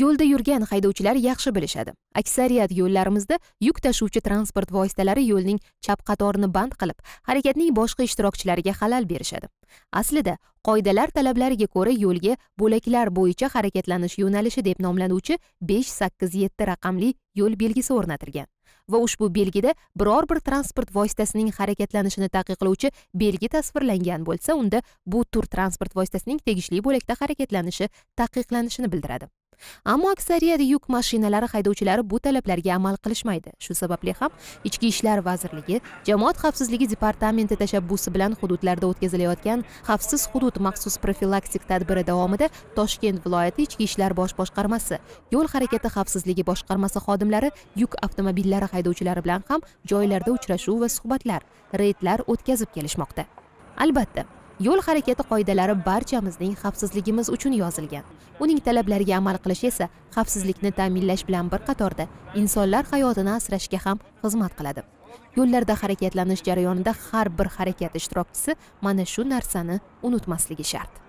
yo'lda yurgan haydovchilar yaxshi bilishadi aksariyat yo'llarimizda yuk tashuvchi transport vositalari yo'lning chap qatorini band qilib harakatning boshqa ishtirokchilariga xalal berishadi aslida qoidalar talablariga ko'ra yo'lga bo'laklar bo'yicha harakatlanish yo'nalishi deb nomlanuvchi besh sakkiz yetti raqamli yo'l belgisi o'rnatilgan va ushbu belgida biror bir transport vositasining harakatlanishini taqiqlovchi belgi tasvirlangan bo'lsa unda bu tur transport vositasining tegishli bo'lakda harakatlanishi taqiqlanishini bildiradi ammo aksariyat yuk mashinalari haydovchilari bu talablarga amal qilishmaydi shu sababli ham ichki ishlar vazirligi jamoat xavfsizligi departamenti tashabbusi bilan hududlarda o'tkazilayotgan xavfsiz hudud maxsus profilaktik tadbiri davomida toshkent viloyati ichki ishlar bosh boshqarmasi yo'l harakati xavfsizligi boshqarmasi xodimlari yuk avtomobillari haydovchilari bilan ham joylarda uchrashuv va suhbatlar reydlar o'tkazib kelishmoqda albatta yo'l harakati qoidalari barchamizning xavfsizligimiz uchun yozilgan uning talablariga amal qilish esa xavfsizlikni ta'minlash bilan bir qatorda insonlar hayotini asrashga ham xizmat qiladi yo'llarda harakatlanish jarayonida har bir harakat ishtirokchisi mana shu narsani unutmasligi shart